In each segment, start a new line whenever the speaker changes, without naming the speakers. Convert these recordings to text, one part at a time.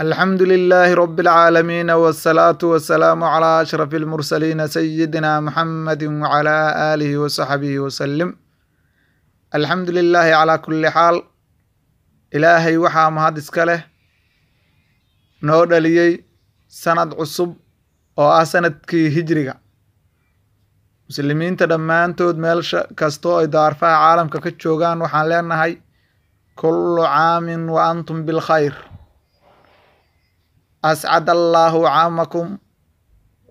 الحمد لله رب العالمين والصلاة والسلام على أشرف المرسلين سيدنا محمد وعلى آله وصحبه وسلم الحمد لله على كل حال إلهي وحا مهد اسكاله noo dhaliyey sanad cusub oo ah sanadkii hijriga muslimiinta dhammaantood meel kastoo ay daarfaha caalamka ka joogaan waxaan leenahay kullu caamin wa antum bilkhayr أسعد الله عامكم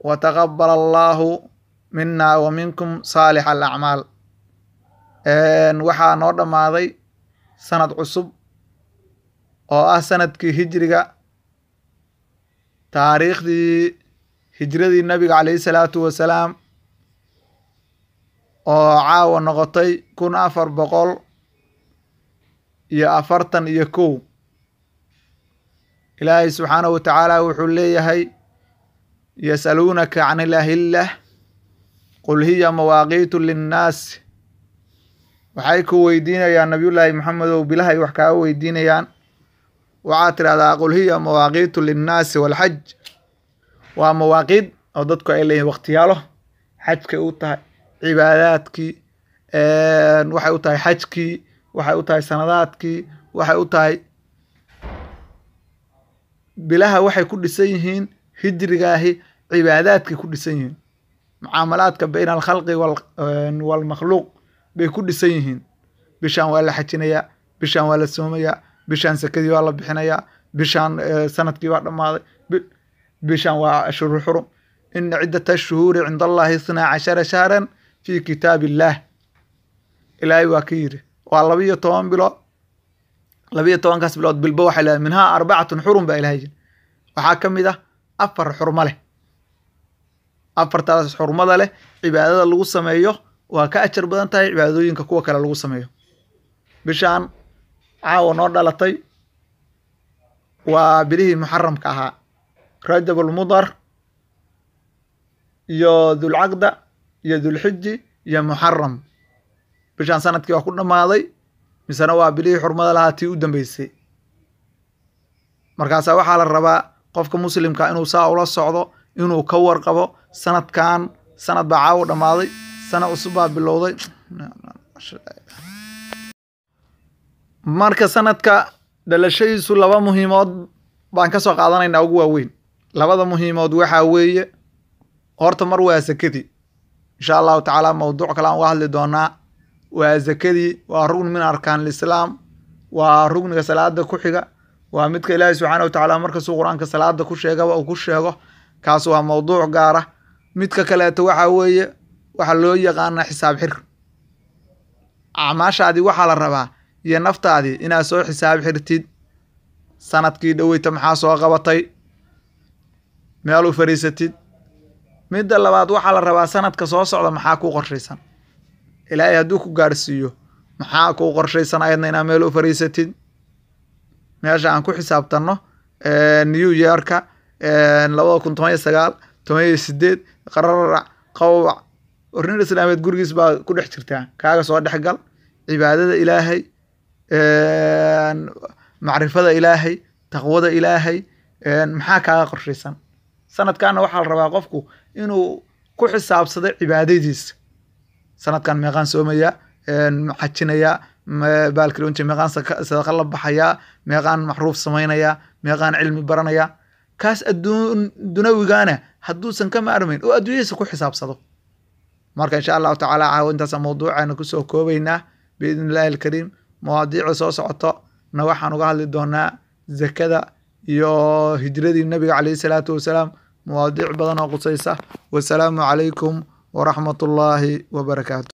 وتقبل الله منا ومنكم صالح الأعماal waxaa noo dhammaaday sanad cusub oo ah sanadkii hijriga taariikhdii hijradii nabiga calayhi salaatu wasalaam oo caawa noqotay kun afar boqol iyo afartan iyo kow ilaahay subxaana wa tacaala wuxuu leeyahay yasaluunaka can ilahillah qul hiya mawaaqiitu linnaasi waxay ku weydiinayaan nabiyullaahi maxamedow bilahay wax kaaga weydiinayaan waxaad tidhahdaa qul hiya mawaaqiitu linnaasi walxaj waa mawaaqiid oo dadku ay leeyihin wakhtiyaalo xajkay u tahay cibaadaadkii waxay u tahay xajkii waxay u tahay sanadaadkii waxay u tahay bilaha waxay ku dhisan yihiin hijrigaahi cibaadaadkay ku dhisan yihiin mucaamalaadka bayna alkhalqi waalmakhluuq eh, bay ku dhisan yihiin bishaan waa la xajinayaa bishaan waa la soomayaa bishaan sakadii waa la bixinayaa bishaan eh, sanadkii waa dhammaaday bishaan waa ashhuru xurum ina ciddata shuhuuri cinda allaahi isnaa cashara shahran fii kitaabi illaah ilaahay waa ka yidhi waa laba iyo toban bilo labiyo tobankaas bilood bilbo waxay leedahay minhaa arbacatun xurun baa ilahay jir waxaa ka mid ah afar xurmo leh afartaas xurmada leh cibaadada lagu sameeyo waa ka ajar badan tahay cibaadooyinka kuwa kale lagu sameeyo bishaan caawa noo dhalatay waa bilihii muxaramka ahaa rajab almudar iyo dulcaqda iyo dulxiji iyo muxaram bishaan sanadkii waa ku dhammaaday misena waa bilihii xurmada lahaa tii u dambeysay markaasaa waxaa la rabaa qofka muslimka inuu saa ula socdo inuu ka warqabo sanadkan sanad baa caawo dhammaaday sana cusub baa bilowday marka sanadka dhalashadiisu laba muhiimood baan ka soo qaadanaynaa ugu waaweyn labada muhiimood waxaa weeye horta mar waa sakadii insha allahu tacaala mawduuc kale aan uga hadli doonaa waa zakadii waa rugni min arkaan lislaam waa rugniga salaada ku xiga waa midka ilaahay subxaana watacaala markasuu qur-aanka salaada ku sheegaba uu ku sheego kaas waa mowduuc gaara ah. midka kaleeto waxa weeye waxa loo yaqaana xisaab xir acmaashaadii waxaa la rabaa iyo naftaadii inaad soo xisaab xirtid sanadkii dhoweyta maxaa soo qabatay meel u fariisatid midda labaad waxaa la rabaa sanadka soo socda maxaa ku qorshaysan ilaahay hadduu ku gaadhsiiyo maxaa kuu qorshaysanaydna inaa meel u fariisatid meesha aan ku xisaabtanno new yorka labada kun toban iyo sagaal toban iyo sideed qararac qababac warnida islaameed gurigiis baa ku dhex jirtaa kaaga soo dhexgal cibaadada ilaahay macrifada ilaahay taqwada ilaahay maxaa kaaga qorshaysan sanadkaana waxaa la rabaa qofku inuu ku xisaabsado cibaadadiisa sanadkan meeqaan soomaya xajinaya baalkale unta meeqaan sadaqa la baxaya meeqaan maxruuf samaynaya meeqaan cilmi baranaya kaas adduun dunawigaana hadduusan ka maarmayn oo adduunyadiisa ku xisaabsado marka insha allahu tacaala caawo intaasaan mawduucaana kusoo koobaynaa biidn illahi alkariim mawaadiica soo socoto na waxaan uga hadli doonaa zakada iyo hijradii nabiga caleyhi salaatu wasalaam mawaadiic badan oo qusaysa wasalaamu calaykum waraxmatullaahi wabarakaatu